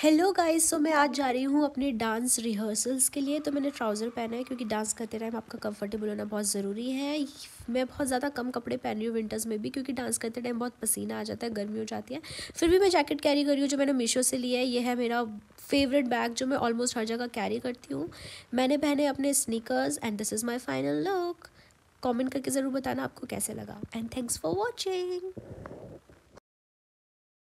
hello guys so मैं आज जा रही हूँ अपने डांस रिहर्सल्स के लिए तो मैंने ट्राउज़र पहना है क्योंकि डांस करते टाइम आपका कंफर्टेबल होना बहुत ज़रूरी है मैं बहुत ज़्यादा कम कपड़े पहन रही हूँ विंटर्स में भी क्योंकि डांस करते टाइम बहुत पसीना आ जाता है गर्मी हो जाती है फिर भी मैं जैकेट कैरी कर रही हूँ जो मैंने मीशो से लिया है ये है मेरा फेवरेट बैग जो मैं ऑलमोस्ट हर जगह कैरी करती हूँ मैंने पहने अपने sneakers and this is my final look comment करके ज़रूर बताना आपको कैसे लगा एंड थैंक्स फॉर वॉचिंग